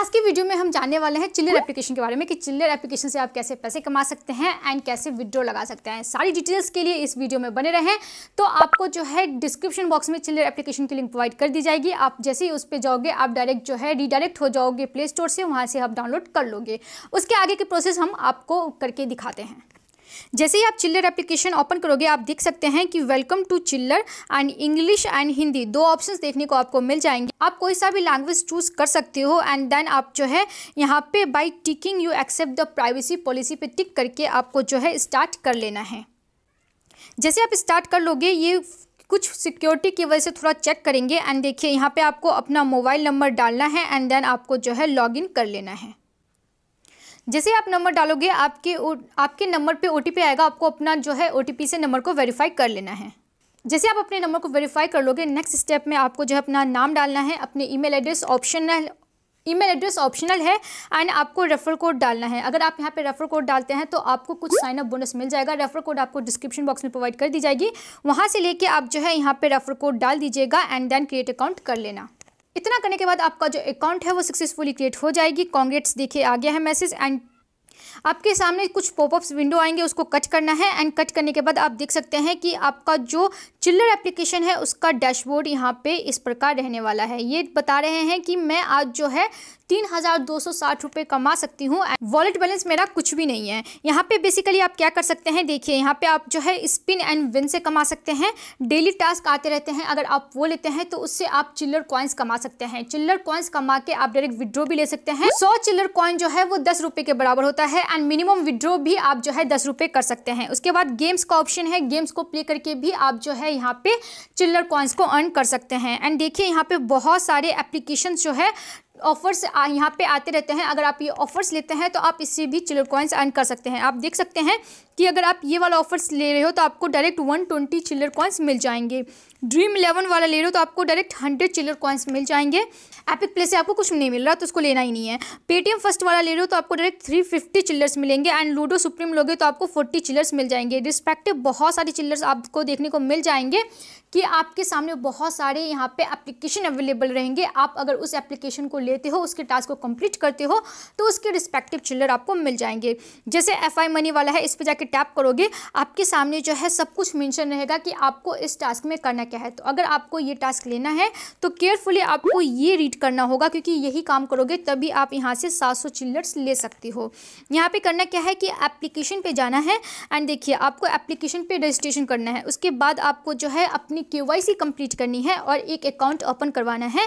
आज की वीडियो में हम जानने वाले हैं चिल्लर एप्लीकेशन के बारे में कि चिल्लर एप्लीकेशन से आप कैसे पैसे कमा सकते हैं एंड कैसे विड्रॉ लगा सकते हैं सारी डिटेल्स के लिए इस वीडियो में बने रहें तो आपको जो है डिस्क्रिप्शन बॉक्स में चिल्लर एप्लीकेशन की लिंक प्रोवाइड कर दी जाएगी आप जैसे ही उस पर जाओगे आप डायरेक्ट जो है रीडायरेक्ट हो जाओगे प्ले स्टोर से वहाँ से आप डाउनलोड कर लोगे उसके आगे की प्रोसेस हम आपको करके दिखाते हैं जैसे ही आप चिल्लर एप्लीकेशन ओपन करोगे आप देख सकते हैं कि welcome to chiller and English and Hindi दो ऑप्शन देखने को आपको मिल जाएंगे आप कोई सा भी लैंग्वेज चूज कर सकते हो एंड देन आप जो है यहाँ पे by ticking you accept the privacy policy पे टिक करके आपको जो है स्टार्ट कर लेना है जैसे आप स्टार्ट कर लोगे ये कुछ सिक्योरिटी की वजह से थोड़ा चेक करेंगे एंड देखिए यहाँ पे आपको अपना मोबाइल नंबर डालना है एंड देन आपको जो है लॉगिन कर लेना है जैसे आप नंबर डालोगे आपके आपके नंबर पे ओ आएगा आपको अपना जो है ओ से नंबर को वेरीफाई कर लेना है जैसे आप अपने नंबर को वेरीफाई कर लोगे नेक्स्ट स्टेप में आपको जो है अपना नाम डालना है अपने email address optional email address optional है एंड आपको रेफर कोड डालना है अगर आप यहाँ पे रेफर कोड डालते हैं तो आपको कुछ साइनअप बोनस मिल जाएगा रेफर कोड आपको डिस्क्रिप्शन बॉक्स में प्रोवाइड कर दी जाएगी वहाँ से लेके आप जो है यहाँ पे रेफर कोड डाल दीजिएगा एंड देन क्रिएट अकाउंट कर लेना इतना करने के बाद आपका जो अकाउंट है वो सक्सेसफुली क्रिएट हो जाएगी कॉन्ग्रेट्स देखिए आ गया है मैसेज एंड आपके सामने कुछ पॉपअप्स विंडो आएंगे उसको कट करना है एंड कट करने के बाद आप देख सकते हैं कि आपका जो चिल्लर एप्लीकेशन है उसका डैशबोर्ड यहाँ पे इस प्रकार रहने वाला है ये बता रहे हैं कि मैं आज जो है तीन हज़ार दो सौ साठ रुपये कमा सकती हूँ वॉलेट बैलेंस मेरा कुछ भी नहीं है यहाँ पे बेसिकली आप क्या कर सकते हैं देखिए यहाँ पे आप जो है स्पिन एंड विन से कमा सकते हैं डेली टास्क आते रहते हैं अगर आप वो लेते हैं तो उससे आप चिल्लर कॉइन्स कमा सकते हैं चिल्लर कॉइन्स कमा के आप डायरेक्ट विड्रॉ भी ले सकते हैं सौ चिल्लर कॉइन जो है वो दस के बराबर होता है एंड मिनिमम विड्रो भी आप जो है दस रुपये कर सकते हैं उसके बाद गेम्स का ऑप्शन है गेम्स को प्ले करके भी आप जो है यहाँ पे चिल्लर कॉइन्स को अर्न कर सकते हैं एंड देखिए यहाँ पे बहुत सारे एप्लीकेशन जो है ऑफर्स यहाँ पे आते रहते हैं अगर आप ये ऑफर्स लेते हैं तो आप इससे भी चिलर कॉइन्स अर्न कर सकते हैं आप देख सकते हैं कि अगर आप ये वाला ऑफर्स ले रहे हो तो आपको डायरेक्ट 120 चिलर कॉइन्स मिल जाएंगे ड्रीम इलेवन वाला ले रहे हो तो आपको डायरेक्ट हंड्रेड चिलर कॉइन्स मिल जाएंगे एपिक प्ले से आपको कुछ नहीं मिल रहा तो उसको लेना ही नहीं है पेटीएम फर्स्ट वाला ले रहे हो तो आपको डायरेक्ट थ्री फिफ्टी चिल्लर्स मिलेंगे एंड लूडो सुप्रीम लोगे तो आपको फोर्टी चिलर्स मिल जाएंगे रिस्पेक्टिव बहुत सारे चिल्लर्स आपको देखने को मिल जाएंगे कि आपके सामने बहुत सारे यहाँ पे एप्लीकेशन अवेलेबल रहेंगे आप अगर उस एप्लीकेशन को ले लेते हो उसके टास्क को कंप्लीट करते हो तो उसके रिस्पेक्टिव चिल्लर आपको मिल जाएंगे जैसे एफ आई मनी वाला है इस पर जाके टैप करोगे आपके सामने जो है सब कुछ मेंशन रहेगा कि आपको इस टास्क में करना क्या है तो अगर आपको ये टास्क लेना है तो केयरफुली आपको ये रीड करना होगा क्योंकि यही काम करोगे तभी आप यहाँ से सात सौ चिल्लर्स ले सकते हो यहाँ पे करना क्या है कि एप्लीकेशन पे जाना है एंड देखिए आपको एप्लीकेशन पे रजिस्ट्रेशन करना है उसके बाद आपको जो है अपनी के कंप्लीट करनी है और एक अकाउंट ओपन करवाना है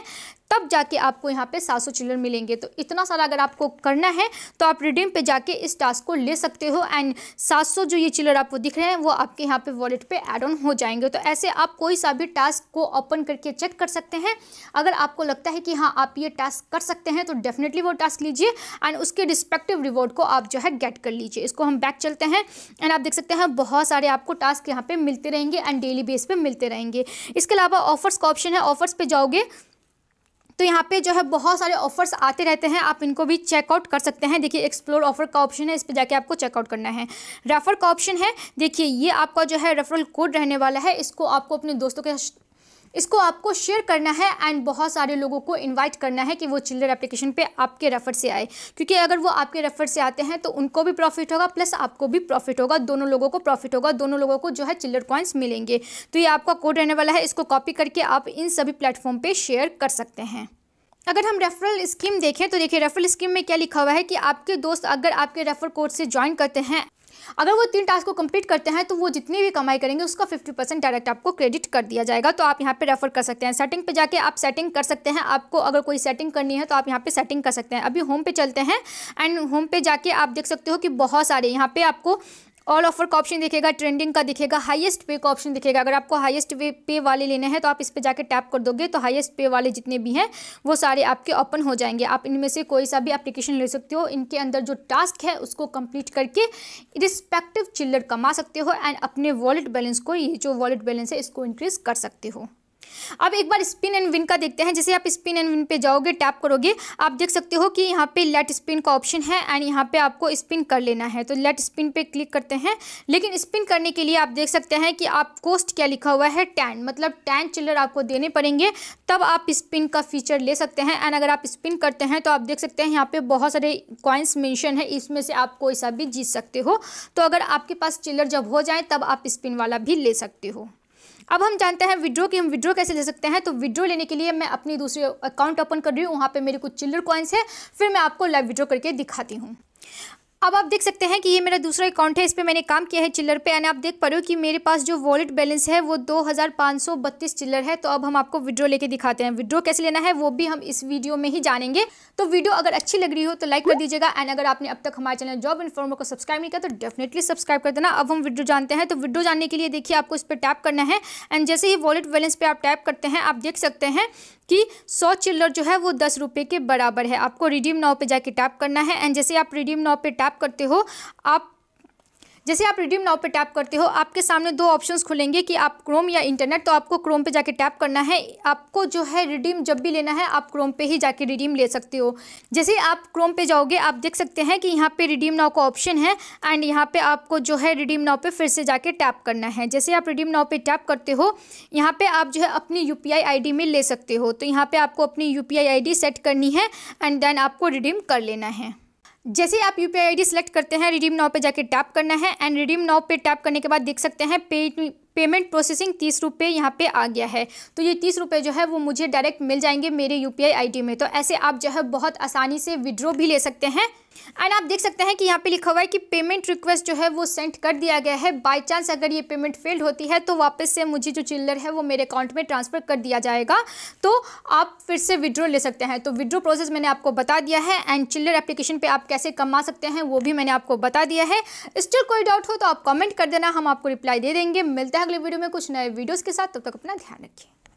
तब जाके आपको यहाँ पे सात सौ चिल्ड्रन मिलेंगे तो इतना सारा अगर आपको करना है तो आप रिडीम पे जाके इस टास्क को ले सकते हो एंड सात सौ जो ये चिल्ड्रन आपको दिख रहे हैं वो आपके यहाँ पे वॉलेट पे एड ऑन हो जाएंगे तो ऐसे आप कोई सा भी टास्क को ओपन करके चेक कर सकते हैं अगर आपको लगता है कि हाँ आप ये टास्क कर सकते हैं तो डेफिनेटली वो टास्क लीजिए एंड उसके रिस्पेक्टिव रिवॉर्ड को आप जो है गेट कर लीजिए इसको हम बैक चलते हैं एंड आप देख सकते हैं बहुत सारे आपको टास्क यहाँ पे मिलते रहेंगे एंड डेली बेस पे मिलते रहेंगे इसके अलावा ऑफर्स का ऑप्शन है ऑफर्स पे जाओगे तो यहाँ पे जो है बहुत सारे ऑफर्स आते रहते हैं आप इनको भी चेकआउट कर सकते हैं देखिए एक्सप्लोर ऑफर का ऑप्शन है इस पर जाके आपको चेकआउट करना है रेफर का ऑप्शन है देखिए ये आपका जो है रेफरल कोड रहने वाला है इसको आपको अपने दोस्तों के इसको आपको शेयर करना है एंड बहुत सारे लोगों को इन्वाइट करना है कि वो चिल्ड्रन एप्लीकेशन पे आपके रेफर से आए क्योंकि अगर वो आपके रेफर से आते हैं तो उनको भी प्रॉफिट होगा प्लस आपको भी प्रॉफिट होगा दोनों लोगों को प्रॉफिट होगा दोनों लोगों को जो है चिल्ड्रन कॉइन्स मिलेंगे तो ये आपका कोड रहने वाला है इसको कॉपी करके आप इन सभी प्लेटफॉर्म पर शेयर कर सकते हैं अगर हम रेफरल स्कीम देखें तो देखिए रेफरल स्कीम में क्या लिखा हुआ है कि आपके दोस्त अगर आपके रेफर कोर्स से ज्वाइन करते हैं अगर वो तीन टास्क को कंप्लीट करते हैं तो वो जितनी भी कमाई करेंगे उसका फिफ्टी परसेंट डायरेक्ट आपको क्रेडिट कर दिया जाएगा तो आप यहाँ पे रेफर कर सकते हैं सेटिंग पे जाके आप सेटिंग कर सकते हैं आपको अगर कोई सेटिंग करनी है तो आप यहाँ पे सेटिंग कर सकते हैं अभी होम पे चलते हैं एंड होम पे जाके आप देख सकते हो कि बहुत सारे यहाँ पे आपको ऑल ऑफर का ऑप्शन दिखेगा ट्रेंडिंग का दिखेगा हाईएस्ट पे का ऑप्शन दिखेगा अगर आपको हाईएस्ट पे पे वाले लेने हैं तो आप इस पर जाके टैप कर दोगे तो हाईएस्ट पे वाले जितने भी हैं वो सारे आपके ओपन हो जाएंगे आप इनमें से कोई सा भी एप्लीकेशन ले सकते हो इनके अंदर जो टास्क है उसको कंप्लीट करके रिस्पेक्टिव चिल्ड्रन कमा सकते हो एंड अपने वॉलेट बैलेंस को ये जो वॉलेट बैलेंस है इसको इंक्रीज़ कर सकते हो अब एक बार स्पिन एंड विन का देखते हैं जैसे आप स्पिन एंड विन पे जाओगे टैप करोगे आप देख सकते हो कि यहाँ पे लेट स्पिन का ऑप्शन है एंड यहाँ पे आपको स्पिन कर लेना है तो लेट स्पिन पे क्लिक करते हैं लेकिन स्पिन करने के लिए आप देख सकते हैं कि आप कोस्ट क्या लिखा हुआ है टैन मतलब टैन चिल्लर आपको देने पड़ेंगे तब आप स्पिन का फीचर ले सकते हैं एंड अगर आप स्पिन करते हैं तो आप देख सकते हैं यहाँ पर बहुत सारे कॉइन्स मैंशन है इसमें से आप कोई सा भी जीत सकते हो तो अगर आपके पास चिल्लर जब हो जाए तब आप स्पिन वाला भी ले सकते हो अब हम जानते हैं विड्रो की हम विड्रो कैसे ले सकते हैं तो विड्रो लेने के लिए मैं अपनी दूसरी अकाउंट ओपन कर रही हूँ वहाँ पर मेरी कुछ चिल्लर कॉइन्स है फिर मैं आपको लाइव विड्रो करके दिखाती हूँ अब आप देख सकते हैं कि ये मेरा दूसरा अकाउंट है इस पर मैंने काम किया है चिल्लर पे एंड आप देख पा रहे हो कि मेरे पास जो वॉलेट बैलेंस है वो दो चिल्लर है तो अब हम आपको विड्रो लेके दिखाते हैं विड्रो कैसे लेना है वो भी हम इस वीडियो में ही जानेंगे तो वीडियो अगर अच्छी लग रही हो तो लाइक कर दीजिएगा एंड अगर आपने अब तक हमारे चैनल जॉब इन्फॉर्मर को सब्सक्राइब नहीं किया तो डेफिनेटली सब्सक्राइब कर देना अब हम विड्रो जानते हैं तो विड्रो जानने के लिए देखिए आपको इस पर टैप करना है एंड जैसे ही वॉलेट बैलेंस पर आप टैप करते हैं आप देख सकते हैं कि सौ चिल्लर जो है वो दस रुपये के बराबर है आपको रिडीम नाव पे जाके टैप करना है एंड जैसे आप रिडीम नाव पर टैप टैप करते हो आप जैसे आप रिडीम नाव पे टैप करते हो आपके सामने दो ऑप्शंस खुलेंगे कि आप क्रोम या इंटरनेट तो आपको क्रोम पे जाके टैप करना है आपको जो है रिडीम जब भी लेना है आप क्रोम पे ही जाके रिडीम ले सकते हो जैसे आप क्रोम पे जाओगे आप देख सकते हैं कि यहाँ पे रिडीम नाव का ऑप्शन है एंड यहाँ पर आपको जो है रिडीम नाव पर फिर से जाके टैप करना है जैसे आप रिडीम नाव पर टैप करते हो यहाँ पर आप जो है अपनी यू पी में ले सकते हो तो यहाँ पर आपको अपनी यू पी सेट करनी है एंड देन आपको रिडीम कर लेना है जैसे आप यू पी आई सेलेक्ट करते हैं रिडीम नाव पे जाके टैप करना है एंड रिडीम नाव पे टैप करने के बाद देख सकते हैं पे पेमेंट प्रोसेसिंग तीस रुपये यहाँ पे आ गया है तो ये तीस रुपये जो है वो मुझे डायरेक्ट मिल जाएंगे मेरे यू पी आई में तो ऐसे आप जो है बहुत आसानी से विड्रॉ भी ले सकते हैं एंड आप देख सकते हैं कि यहाँ पे लिखा हुआ है कि पेमेंट रिक्वेस्ट जो है वो सेंड कर दिया गया है बाय चांस अगर ये पेमेंट फेल्ड होती है तो वापस से मुझे जो चिल्लर है वो मेरे अकाउंट में ट्रांसफ़र कर दिया जाएगा तो आप फिर से विड्रो ले सकते हैं तो विड्रो प्रोसेस मैंने आपको बता दिया है एंड चिल्लर एप्लीकेशन पर आप कैसे कमा सकते हैं वो भी मैंने आपको बता दिया है स्टिल कोई डाउट हो तो आप कॉमेंट कर देना हम आपको रिप्लाई दे देंगे मिलते हैं अगले वीडियो में कुछ नए वीडियोज़ के साथ तब तक अपना ध्यान रखिए